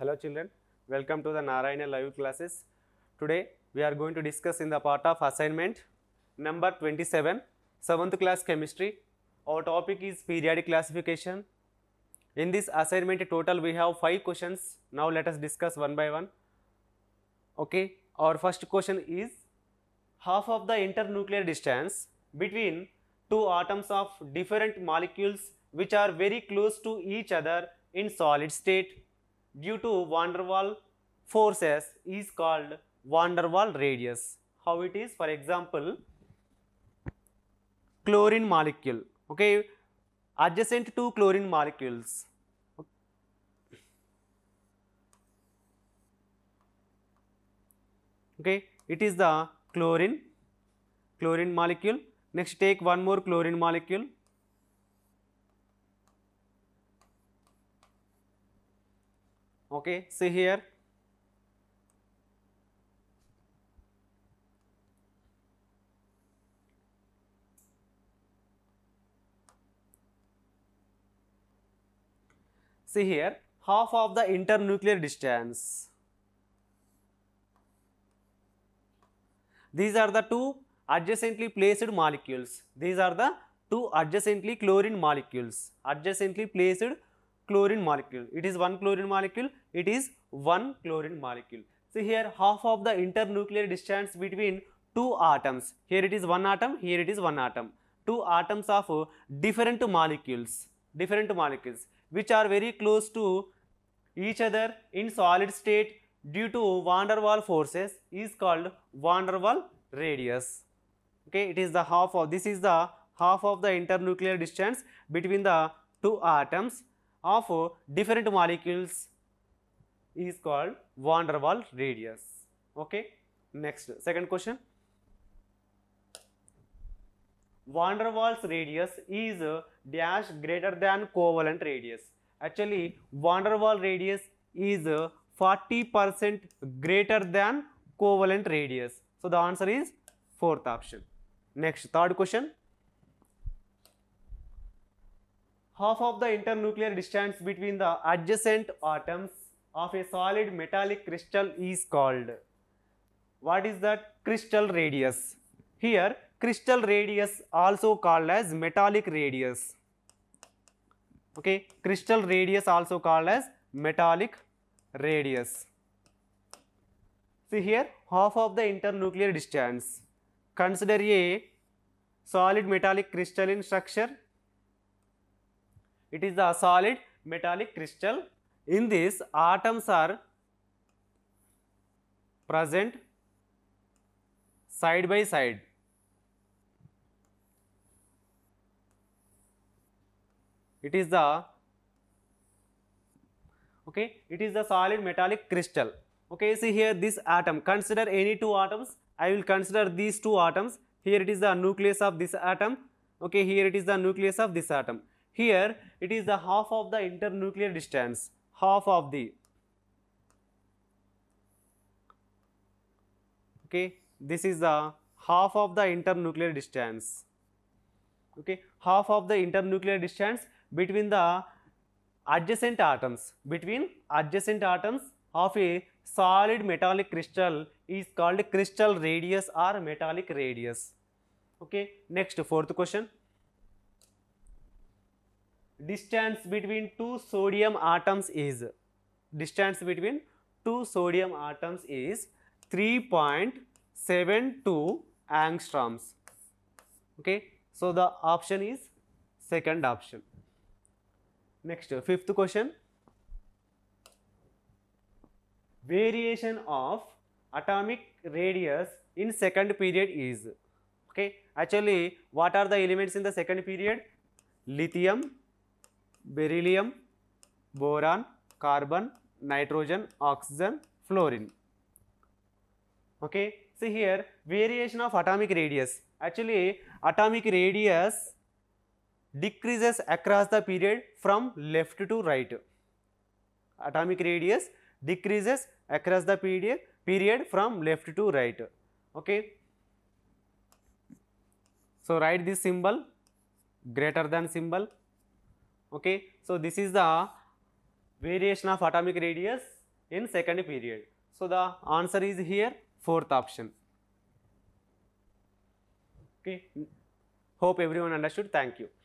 Hello children, welcome to the Narayana live classes. Today we are going to discuss in the part of assignment number 27, 7th class chemistry. Our topic is periodic classification. In this assignment total we have 5 questions. Now let us discuss one by one. Okay, our first question is half of the internuclear distance between two atoms of different molecules which are very close to each other in solid state due to van der Waal forces is called van der Waal radius. How it is? For example, chlorine molecule, okay, adjacent to chlorine molecules. Okay, it is the chlorine, chlorine molecule. Next, take one more chlorine molecule. okay see here see here half of the internuclear distance these are the two adjacently placed molecules these are the two adjacently chlorine molecules adjacently placed chlorine molecule. It is one chlorine molecule, it is one chlorine molecule. So here half of the internuclear distance between two atoms. Here it is one atom, here it is one atom. Two atoms of different molecules, different molecules which are very close to each other in solid state due to van der Waal forces is called van der Waal radius. Okay, it is the half of this is the half of the internuclear distance between the two atoms of different molecules is called van der Waals radius. Okay. Next, second question. Van der Waals radius is dash greater than covalent radius. Actually, van der Waals radius is 40 percent greater than covalent radius. So, the answer is fourth option. Next, third question. half of the internuclear distance between the adjacent atoms of a solid metallic crystal is called. What is that? Crystal radius. Here crystal radius also called as metallic radius. Okay, crystal radius also called as metallic radius. See here half of the internuclear distance. Consider a solid metallic crystalline structure it is the solid metallic crystal. In this atoms are present side by side. It is the okay, it is the solid metallic crystal. Okay, see here this atom, consider any two atoms, I will consider these two atoms, here it is the nucleus of this atom, okay, here it is the nucleus of this atom. Here it is the half of the internuclear distance, half of the okay this is the half of the internuclear distance okay half of the internuclear distance between the adjacent atoms between adjacent atoms of a solid metallic crystal is called crystal radius or metallic radius okay next fourth question distance between two sodium atoms is distance between two sodium atoms is 3.72 angstroms okay so the option is second option next fifth question variation of atomic radius in second period is okay actually what are the elements in the second period lithium beryllium boron carbon nitrogen oxygen fluorine okay see here variation of atomic radius actually atomic radius decreases across the period from left to right atomic radius decreases across the period period from left to right okay so write this symbol greater than symbol okay. So, this is the variation of atomic radius in second period. So, the answer is here fourth option. Okay. Hope everyone understood. Thank you.